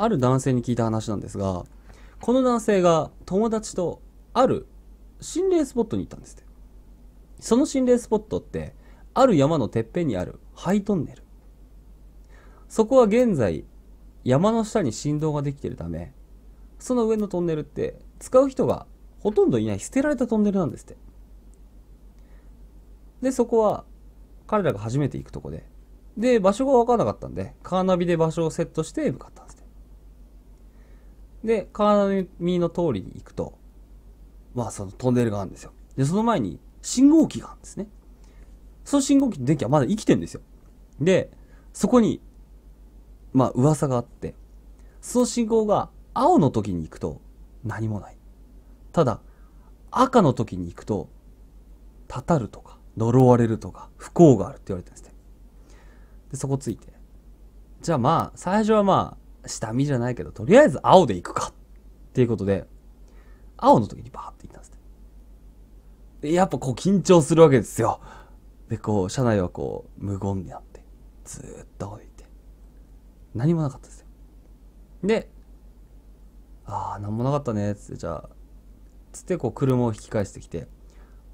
ある男性に聞いた話なんですが、この男性が友達とある心霊スポットに行ったんですって。その心霊スポットって、ある山のてっぺんにあるハイトンネル。そこは現在、山の下に振動ができているため、その上のトンネルって使う人がほとんどいない捨てられたトンネルなんですって。で、そこは彼らが初めて行くとこで、で、場所が分からなかったんで、カーナビで場所をセットして向かったんです。で、川のの通りに行くと、まあ、そのトンネルがあるんですよ。で、その前に信号機があるんですね。その信号機の電気はまだ生きてるんですよ。で、そこに、まあ、噂があって、その信号が青の時に行くと何もない。ただ、赤の時に行くと、たたるとか、呪われるとか、不幸があるって言われてるんですね。で、そこついて。じゃあまあ、最初はまあ、下見じゃないけど、とりあえず青で行くかっていうことで、青の時にバーって行ったんですで、やっぱこう緊張するわけですよ。で、こう、車内はこう、無言になって、ずーっと置いて、何もなかったですよ。で、ああ、何もなかったね、つって、じゃあ、つってこう車を引き返してきて、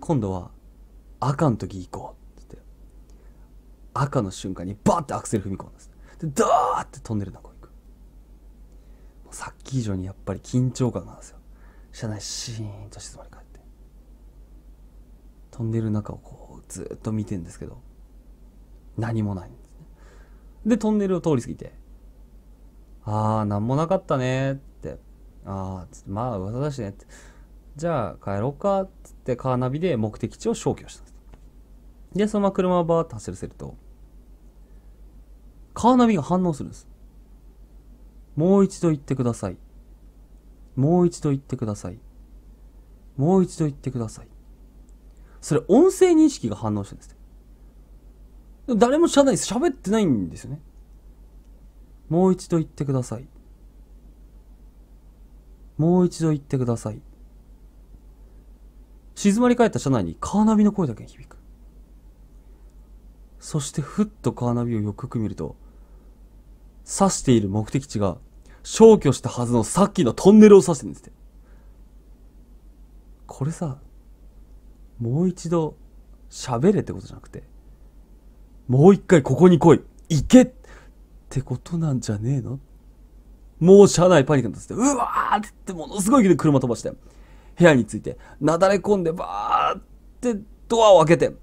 今度は赤の時行こう、つって、赤の瞬間にバーってアクセル踏み込んだんです。で、ダーって飛んでるのこさっき以上にやっぱり緊張感なんですよ車内シーンと静まり返って飛んでる中をこうずっと見てんですけど何もないんですねでトンネルを通り過ぎて「ああ何もなかったね」って「ああ」つって「まあ噂だしね」って「じゃあ帰ろうか」っつってカーナビで目的地を消去したんですでそのまま車をバーッと走らせるとカーナビが反応するんですもう一度言ってください。もう一度言ってください。もう一度言ってください。それ、音声認識が反応してるんです。誰も内喋ってないんですよね。もう一度言ってください。もう一度言ってください。静まり返った車内にカーナビの声だけ響く。そしてふっとカーナビをよくよく見ると、指している目的地が消去したはずのさっきのトンネルを指してるんですって。これさ、もう一度喋れってことじゃなくて、もう一回ここに来い行けってことなんじゃねえのもう車内パニックになってて、うわーって言ってものすごい勢いで車飛ばして、部屋について、なだれ込んでばーってドアを開けて、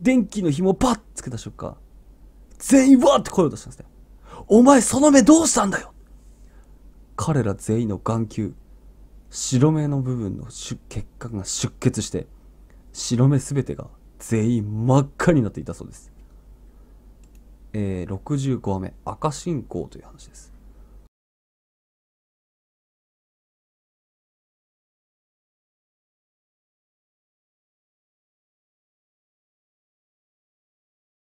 電気の紐をパッつけた瞬間、全員わーって声を出したんですね。お前その目どうしたんだよ彼ら全員の眼球、白目の部分の血管が出血して、白目全てが全員真っ赤になっていたそうです。えー、65話目、赤信号という話です。